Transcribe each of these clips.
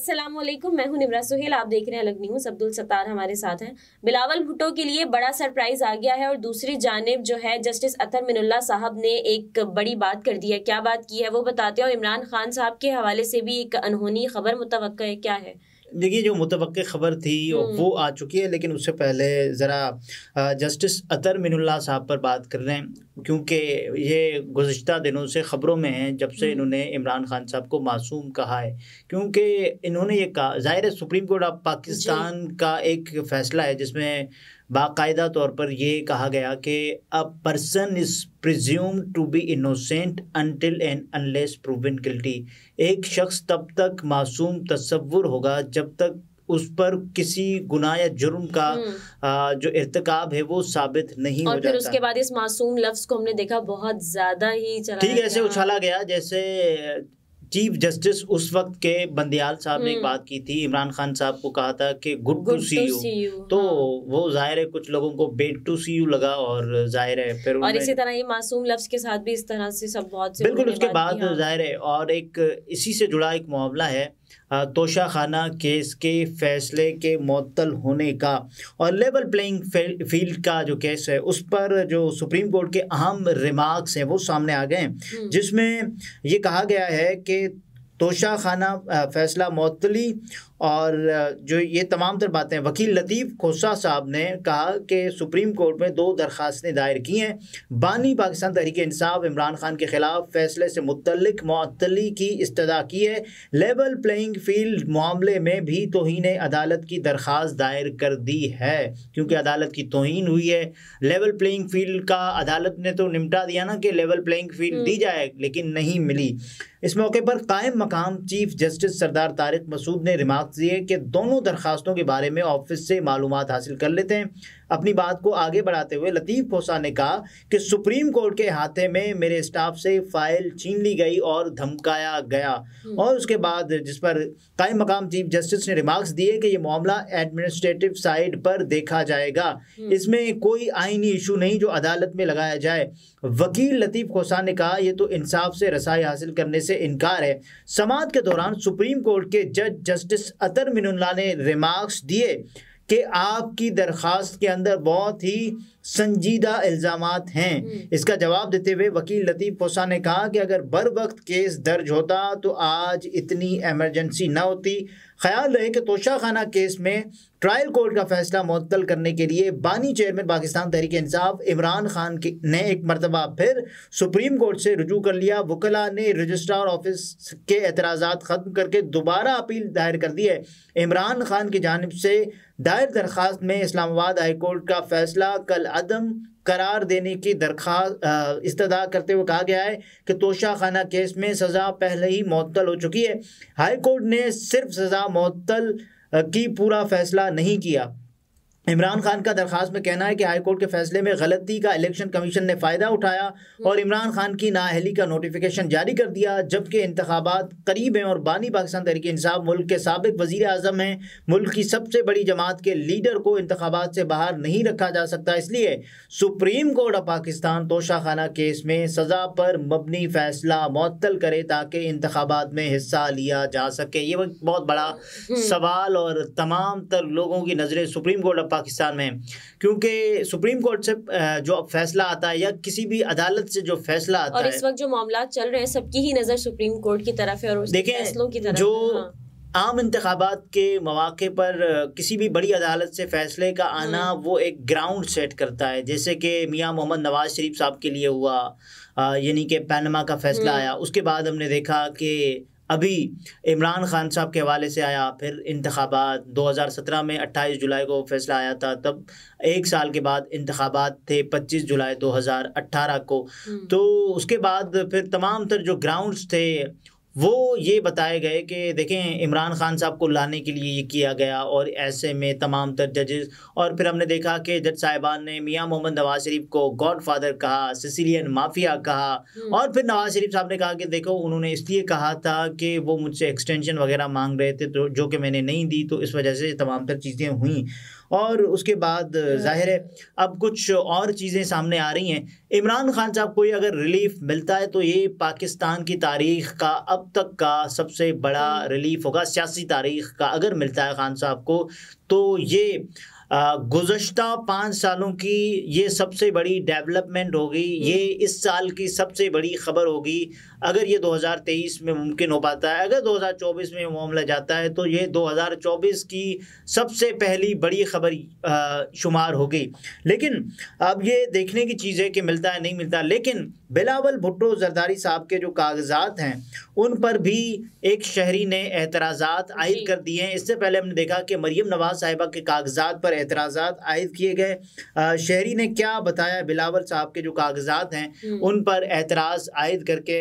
अस्सलाम वालेकुम मैं हूं निमरा सुहेल आप देख रहे हैं अलग न्यूज़ अब्दुल सत्तार हमारे साथ हैं बिलावल भुट्टो के लिए बड़ा सरप्राइज आ गया है और दूसरी जानब जो है जस्टिस अतर मिनुल्ला साहब ने एक बड़ी बात कर दी है क्या बात की है वो बताते हैं और इमरान खान साहब के हवाले से भी एक अनहोनी खबर मुतव है क्या है देखिए जो मुतव ख़बर थी हम्म। वो आ चुकी है लेकिन उससे पहले ज़रा जस्टिस अतर मिनुल्ला साहब पर बात कर रहे हैं क्योंकि ये गुज्त दिनों से ख़बरों में हैं जब से हम्म। इन्होंने इमरान खान साहब को मासूम कहा है क्योंकि इन्होंने ये कहा ज़ाहिर सुप्रीम कोर्ट ऑफ पाकिस्तान का एक फ़ैसला है जिसमें बाकायदा तौर पर यह कहा गया कि a person is presumed to be innocent until and unless proven guilty एक शख्स तब तक मासूम तस्वुर होगा जब तक उस पर किसी गुनाह या जुर्म का हम्म। जो इरतकाब है वो साबित नहीं और हो फिर उसके बाद इस मासूम लफ्ज को हमने देखा बहुत ज्यादा ही ठीक ऐसे उछाला गया जैसे चीफ जस्टिस उस वक्त के बंदियाल साहब ने एक हम्म। बात की थी इमरान खान साहब को कहा था कि गुड टू सी यू तो हाँ। वो जाहिर है कुछ लोगों को बेड टू सी यू लगा और जाहिर है फिर और इसी तरह ये मासूम लफ्ज के साथ भी इस तरह से सब बहुत से बिल्कुल उसके बाद जाहिर है और एक इसी से जुड़ा एक मामला है तोशा खाना केस के फैसले के मअतल होने का और लेवल प्लेइंग फील्ड का जो केस है उस पर जो सुप्रीम कोर्ट के अहम रिमार्क्स हैं वो सामने आ गए हैं हम्म। जिसमें ये कहा गया है कि तोशा खाना फैसला मअतली और जो ये तमाम तर बातें वकील लतीफ़ खोसा साहब ने कहा कि सुप्रीम कोर्ट में दो दरखास्तें दायर की हैं बानी पाकिस्तान तहरीक इंसाफ इमरान खान के ख़िलाफ़ फैसले से मुतलक मअतली की इस्तदा की है लेवल प्लेइंग फील्ड मामले में भी तोहन अदालत की दरख्वास्त दायर कर दी है क्योंकि अदालत की तोहन हुई है लेवल प्लेइंग फील्ड का अदालत ने तो निमटा दिया ना कि लेवल प्लेइंग फील्ड दी हम्म। जाए लेकिन नहीं मिली इस मौके पर कायम मकाम चीफ जस्टिस सरदार तारिक मसूद ने रिमार्क शख्सियत के दोनों दरखास्तों के बारे में ऑफिस से मालूम हासिल कर लेते हैं अपनी बात को आगे बढ़ाते हुए लतीफ़ खोसा ने कहा कि सुप्रीम कोर्ट के हाथे में मेरे स्टाफ से फाइल छीन ली गई और धमकाया गया हम्म। और उसके बाद जिस पर कई मकाम चीफ जस्टिस ने रिमार्क्स दिए कि ये मामला एडमिनिस्ट्रेटिव साइड पर देखा जाएगा हम्म। इसमें कोई आइनी इशू नहीं जो अदालत में लगाया जाए वकील लतीफ़ खोसा ने कहा यह तो इंसाफ से रसाई हासिल करने से इनकार है समाज के दौरान सुप्रीम कोर्ट के जज जस्टिस अतर मिनुल्ला ने रिमार्क्स दिए कि आपकी दरख्वास्त के अंदर बहुत ही संजीदा इल्ज़ाम हैं हम्म। इसका जवाब देते हुए वकील लतीफ़ पोसा ने कहा कि अगर बर वक्त केस दर्ज होता तो आज इतनी एमरजेंसी ना होती ख्याल रहे कि तोशा खाना केस में ट्रायल कोर्ट का फैसला मअतल करने के लिए बानी चेयरमैन पाकिस्तान तहरीक इंसाफ इमरान खान के ने एक मरतबा फिर सुप्रीम कोर्ट से रजू कर लिया वकला ने रजिस्ट्रार ऑफिस के एतराज़ ख़त्म करके दोबारा अपील दायर कर दी है इमरान खान की जानब से दायर दरख्वास्त में इस्लामाबाद हाई कोर्ट का फैसला कल अदम करार देने की दरख्वास्त इस्तदा करते हुए कहा गया है कि तोशा खाना केस में सज़ा पहले ही मअतल हो चुकी है हाई कोर्ट ने सिर्फ सज़ा मअतल की पूरा फैसला नहीं किया इमरान खान का दरख्वास्त में कहना है कि हाईकोर्ट के फैसले में गलती का इलेक्शन कमीशन ने फ़ायदा उठाया और इमरान खान की नाहली का नोटिफिकेशन जारी कर दिया जबकि इंतबात करीब हैं और बानी पाकिस्तान तहरीक इंसाफ मुल्क के सबक वज़ी अजम हैं मुल्क की सबसे बड़ी जमात के लीडर को इंतबात से बाहर नहीं रखा जा सकता इसलिए supreme court of Pakistan Toshakhana case में सज़ा पर मबनी फैसला मअतल करे ताकि इंतबात में हिस्सा लिया जा सके ये बहुत बड़ा हम्म। सवाल और तमाम तर लोगों की नज़रें सुप्रीम कोर्ट पाकिस्तान में क्योंकि सुप्रीम कोर्ट से जो फैसला आता है या किसी भी अदालत से जो फैसला आता और इस वक्त जो मामला चल रहे हैं सबकी ही नज़र सुप्रीम कोर्ट की तरफ है और देखें फैसलों की तरफ जो हाँ। आम इंतबात के मौाक़े पर किसी भी बड़ी अदालत से फैसले का आना हम्म। वो एक ग्राउंड सेट करता है जैसे कि मियाँ मोहम्मद नवाज शरीफ साहब के लिए हुआ यानी कि पैनमा का फैसला हम्म। आया उसके बाद हमने देखा कि अभी इमरान खान साहब के हवाले से आया फिर इंतबात 2017 में 28 जुलाई को फैसला आया था तब एक साल के बाद इंतबात थे 25 जुलाई 2018 को हम्म। तो उसके बाद फिर तमाम तर जो ग्राउंड्स थे वो ये बताए गए कि देखें इमरान खान साहब को लाने के लिए ये किया गया और ऐसे में तमाम तर जजेस और फिर हमने देखा कि जज साहिबान ने मियां मोहम्मद नवाज शरीफ को गॉड फादर कहा सिसिलियन माफिया कहा हम्म। और फिर नवाज शरीफ साहब ने कहा कि देखो उन्होंने इसलिए कहा था कि वो मुझसे एक्सटेंशन वगैरह मांग रहे थे तो जो कि मैंने नहीं दी तो इस वजह से तमाम तर चीज़ें हुई और उसके बाद हम्म। जाहिर है अब कुछ और चीज़ें सामने आ रही हैं इमरान खान साहब को अगर रिलीफ मिलता है तो ये पाकिस्तान की तारीख का अब तक का सबसे बड़ा हम्म। रिलीफ होगा सियासी तारीख का अगर मिलता है खान साहब को तो ये गुज्त पाँच सालों की ये सबसे बड़ी डेवलपमेंट होगी ये हम्म। इस साल की सबसे बड़ी खबर होगी अगर ये 2023 में मुमकिन हो पाता है अगर 2024 में मामला जाता है तो ये 2024 की सबसे पहली बड़ी खबर शुमार होगी लेकिन अब ये देखने की चीज़ है कि मिलता है नहीं मिलता लेकिन बिलावल भुट्टो जरदारी साहब के जो कागजात हैं उन पर भी एक शहरी ने एतराज़ आयद कर दिए हैं इससे पहले हमने देखा कि मरीम नवाज साहिबा के कागजात पर एतराज़ आयद किए गए शहरी ने क्या बताया बिलावल साहब के जो कागजात हैं हम्म। उन पर एतराज़ आयद करके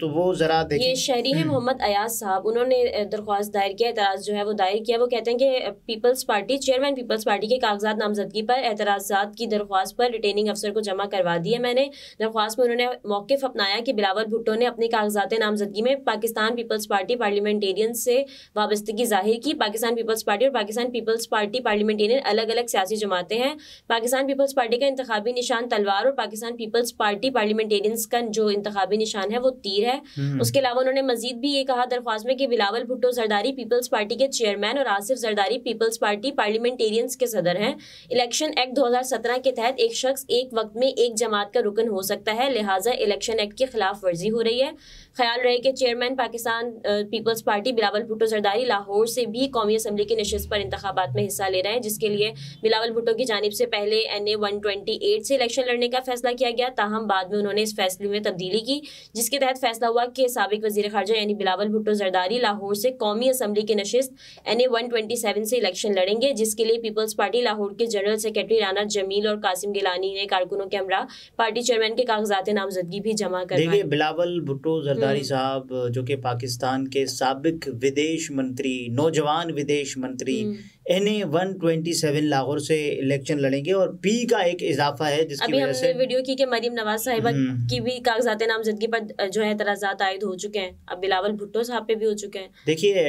तो वो ज़रा देखिए ये शहरी है हम्म। मोहम्मद अयाज साहब उन्होंने दरख्वास्त दायर किया एतराज़ जो है वो दायर किया वो कहते हैं कि Peoples Party chairman Peoples Party के कागजात नामजदगी पर एतराज़ात की दरख्वास्त पर रिटेनिंग अफसर को जमा करवा दी है मैंने दरख्वास्त में उन्होंने मौकफ अपनाया कि बिलावल भुट्टो ने अपने कागजात नामजदगी में पाकिस्तान पीपल्स पार्टी पार्लियामेंटेरियन से वाबस्तगी जाहिर की पाकिस्तान पीपल्स पार्टी और पाकिस्तान पीपल्स पार्टी पार्लियामेंटेरियन अलग अलग सियासी जमाते हैं पाकिस्तान पीपल्स पार्टी का इंतबी निशान तलवार और पाकिस्तान पीपल्स पार्टी पार्लियामेंटेरियंस का जो इंतबी निशान है वो तीर है हम्म। उसके अलावा उन्होंने मजीद भी ये कहा दरख्वास्त में कि बिलावल भुट्टो जरदारी पीपल्स पार्टी के चेयरमैन और Asif Zardari Peoples Party parliamentarians के सदर हैं इलेक्शन एक्ट सत्रह के तहत एक शख्स एक वक्त में एक जमात का रुकन हो सकता है लिहाजा इलेक्शन एक्ट की खिलाफ वर्जी हो रही है ख्याल रहे कि chairman Pakistan Peoples Party Bilawal Bhutto Zardari Lahore से भी कौमी असम्बली की नशस्त पर इंतबात में हिस्सा ले रहे हैं जिसके लिए बिलावल भुटो की जानब से पहले N A one twenty eight से इलेक्शन लड़ने का फैसला किया गया ताहम बाद में उन्होंने इस फैसले में तब्दीली की जिसके तहत फैसला हुआ कि सबक वजी खारजा यानी बिलावल भुटो जरदारी लाहौर से कौमी असम्बली की नशस्त N A one twenty seven से इलेक्शन लड़ेंगे जिसके लिए पीपल्स पार्टी लाहौर के जनरल सेक्रेटरी राना जमील और कासिम गिलानी ने कारकुनों के हमरा पार्टी चेयरमैन के कागजात नामजदगी भी जमा कर बिलावल भुटो जरदारी साहब जो कि पाकिस्तान के सबक विदेश मंत्री नौजवान विदेश मंत्री हम्म। N A one twenty seven Lahore से इलेक्शन लड़ेंगे और पी का एक इजाफा है जिसकी वजह से वीडियो की कि मरीम नवाज साहिबा हम्म। की भी कागजात नामजदगी पर जो है तराजात आयद हो चुके हैं अब बिलावल भुट्टो साहब पे भी हो चुके हैं देखिए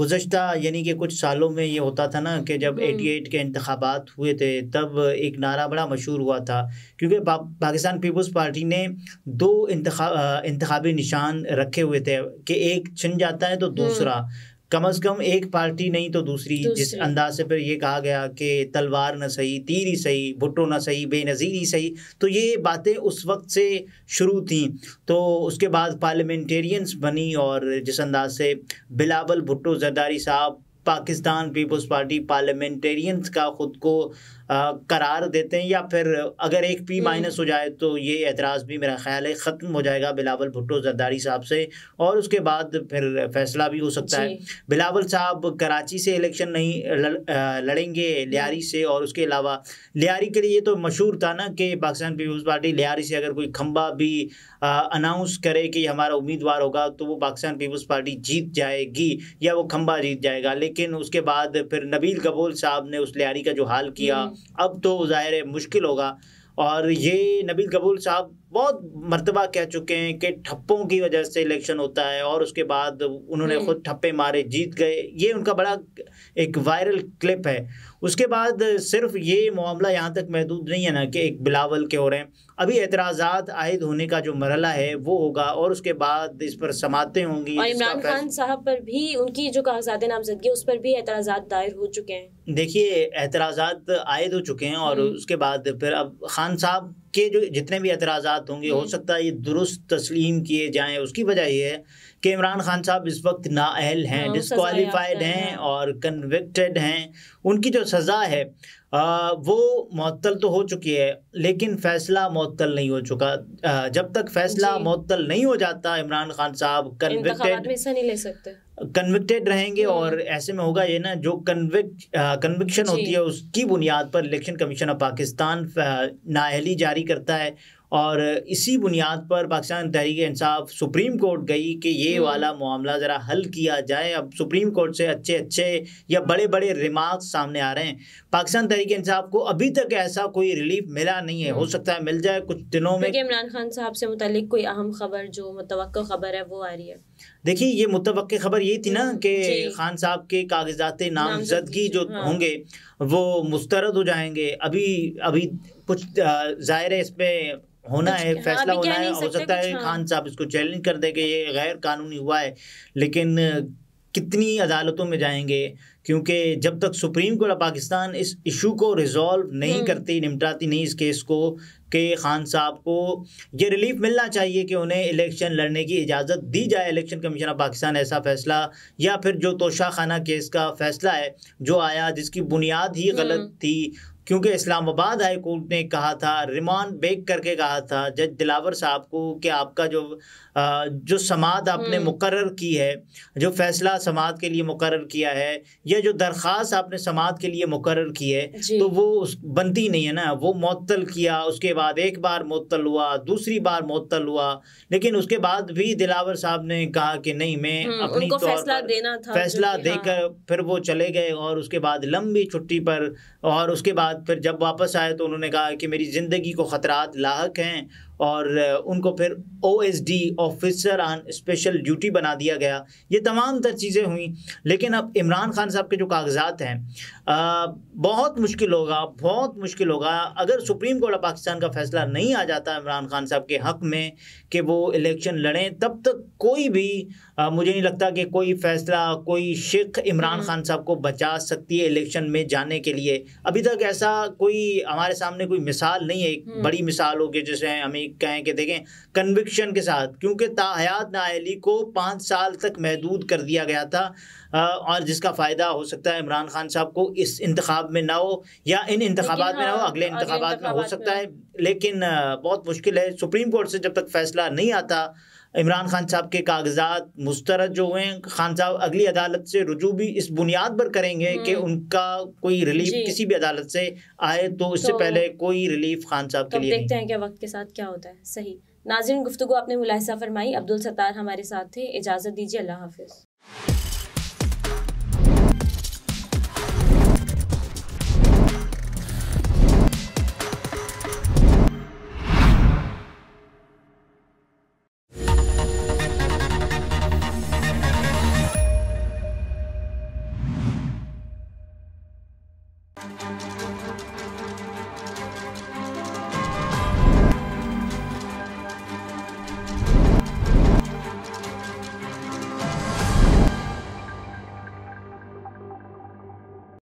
गुजशत यानी कि कुछ सालों में ये होता था ना कि जब हम्म। एटी एट के इंतबात हुए थे तब एक नारा बड़ा मशहूर हुआ था क्योंकि पाकिस्तान पीपल्स पार्टी ने दो इंतबी निशान रखे हुए थे कि एक छिन जाता है तो हम्म। दूसरा कम अज कम एक पार्टी नहीं तो दूसरी, दूसरी। जिस अंदाज से फिर ये कहा गया कि तलवार ना सही तीर ही सही भुट्टो ना सही बेनज़ीर ही सही तो ये बातें उस वक्त से शुरू थी तो उसके बाद पार्लियामेंटेरियंस बनी और जिस अंदाज से बिलावल भुट्टो जरदारी साहब पाकिस्तान पीपल्स पार्टी पार्लियामेंटेरियंस का ख़ुद को करार देते हैं या फिर अगर एक पी हम्म। माइनस हो जाए तो ये एतराज़ भी मेरा ख्याल है ख़त्म हो जाएगा बिलावल भुट्टो जरदारी साहब से और उसके बाद फिर फैसला भी हो सकता है बिलावल साहब कराची से इलेक्शन नहीं लड़ेंगे लियारी से और उसके अलावा लियारी के लिए तो मशहूर था ना कि पाकिस्तान पीपल्स पार्टी लियारी से अगर कोई खम्बा भी अनाउंस करे कि हमारा उम्मीदवार होगा तो वो पाकिस्तान पीपल्स पार्टी जीत जाएगी या वो खम्बा जीत जाएगा लेकिन उसके बाद फिर नबील कबूल साहब ने उस लियारी का जो हाल किया हम्म। अब तो ज़ाहिर है मुश्किल होगा और ये नबील कबूल साहब बहुत मरतबा कह चुके हैं कि ठप्पों की वजह से इलेक्शन होता है और उसके बाद उन्होंने हम्म। खुद ठप्पे मारे जीत गए ये उनका बड़ा एक वायरल क्लिप है उसके बाद सिर्फ ये मामला यहाँ तक महदूद नहीं है ना कि एक बिलावल के हो रहे हैं अभी एतराज़ात आयद होने का जो मरला है वो होगा और उसके बाद इस पर समातें होंगी इमरान खान साहब पर भी उनकी जो कागजात नामजदगी उस पर भी एतराज दायर हो चुके हैं देखिए एतराज़ आए हो तो चुके हैं और हम्म। उसके बाद फिर अब खान साहब के जो जितने भी एतराज़ा होंगे हो हम्म। सकता है ये दुरुस्त तस्लीम किए जाएं उसकी वजह ये है कि इमरान खान साहब इस वक्त नाअहल हैं डिसकॉलीफाइड हाँ, हैं और कन्विक्टेड हैं उनकी जो सज़ा है आ, वो मअतल तो हो चुकी है लेकिन फैसला मअतल नहीं हो चुका आ, जब तक फैसला मअतल नहीं हो जाता इमरान खान साहब कन्विक्टेड नहीं ले सकते कन्विक्टेड रहेंगे हम्म। और ऐसे में होगा ये ना जो कन्विक कन्विक्शन होती है उसकी बुनियाद पर इलेक्शन कमीशन ऑफ पाकिस्तान नाहली जारी करता है और इसी बुनियाद पर पाकिस्तान तहरीक इंसाफ सुप्रीम कोर्ट गई कि ये हम्म। वाला मामला ज़रा हल किया जाए अब सुप्रीम कोर्ट से अच्छे अच्छे या बड़े बड़े रिमार्क्स सामने आ रहे हैं पाकिस्तान तहरीक इंसाफ को अभी तक ऐसा कोई रिलीफ मिला नहीं है हो हम्म। सकता है मिल जाए कुछ दिनों में इमरान खान साहब से मुतल कोई अहम खबर जो मुतव खबर है वो आ रही है देखिए ये मुतव खबर यही थी ना हम्म, कि खान साहब के कागजात नामजदगी जो हाँ। होंगे वो मुस्तरद हो जाएंगे अभी अभी कुछ जाहिर है इस पर होना है फैसला होना है हो सकता है हाँ। खान साहब इसको चैलेंज कर दे कि ये गैर कानूनी हुआ है लेकिन कितनी अदालतों में जाएंगे क्योंकि जब तक सुप्रीम कोर्ट ऑफ पाकिस्तान इस इशू को रिजॉल्व नहीं हम्म। करती निपटाती नहीं इस केस को कि खान साहब को ये रिलीफ मिलना चाहिए कि उन्हें इलेक्शन लड़ने की इजाज़त दी जाए इलेक्शन कमीशन ऑफ पाकिस्तान ऐसा फ़ैसला या फिर जो तोशा खाना केस का फ़ैसला है जो आया जिसकी बुनियाद ही हम्म। गलत थी क्योंकि इस्लामाबाद हाई कोर्ट ने कहा था रिमांड बेक करके कहा था जज दिलावर साहब को कि आपका जो जो समात आपने हम्म। मुकर की है जो फैसला समात के लिए मुकर किया है या जो दरख्वास्त आपने समात के लिए मुकर की है तो वो उस बनती नहीं है ना वो मअतल किया उसके बाद एक बार मअतल हुआ दूसरी बार मअतल हुआ लेकिन उसके बाद भी दिलावर साहब ने कहा कि नहीं मैं हम्म, अपनी तौर फैसला देना था फैसला हाँ। देकर हाँ। फिर वो चले गए और उसके बाद लंबी छुट्टी पर और उसके बाद बाद फिर जब वापस आए तो उन्होंने कहा कि मेरी ज़िंदगी को खतरा लाक हैं और उनको फिर O S D officer on special duty बना दिया गया ये तमाम तर चीज़ें हुई लेकिन अब इमरान खान साहब के जो कागजात हैं बहुत मुश्किल होगा बहुत मुश्किल होगा अगर सुप्रीम कोर्ट ऑफ पाकिस्तान का फैसला नहीं आ जाता इमरान खान साहब के हक़ में कि वो इलेक्शन लड़ें तब तक कोई भी आ, मुझे नहीं लगता कि कोई फ़ैसला कोई शिक इमरान हम्म। खान साहब को बचा सकती है इलेक्शन में जाने के लिए अभी तक ऐसा कोई हमारे सामने कोई मिसाल नहीं है एक हम्म। बड़ी मिसाल होगी जैसे हमें कहें कि देखें कन्विक्शन के साथ क्योंकि ताहयात नाली को पाँच साल तक महदूद कर दिया गया था और जिसका फ़ायदा हो सकता है इमरान खान साहब को इस इंतखब में ना हो या इन इंतबात में ना हो हाँ, अगले इंतबात में हो सकता है लेकिन बहुत मुश्किल है सुप्रीम कोर्ट से जब तक फैसला नहीं आता इमरान खान साहब के कागजात मुस्तरद जो हुए हैं खान साहब अगली अदालत से रुजू भी इस बुनियाद पर करेंगे कि हम्म। उनका कोई रिलीफ किसी भी अदालत से आए तो इससे तो, पहले कोई रिलीफ खान साहब तो के लिए देखते हैं कि वक्त के साथ क्या होता है सही नाजिन गुफ्तु आपने मुलाहिसा फरमाई अब्दुल सत्तार हमारे साथ थे इजाज़त दीजिए अल्लाह हाफिज़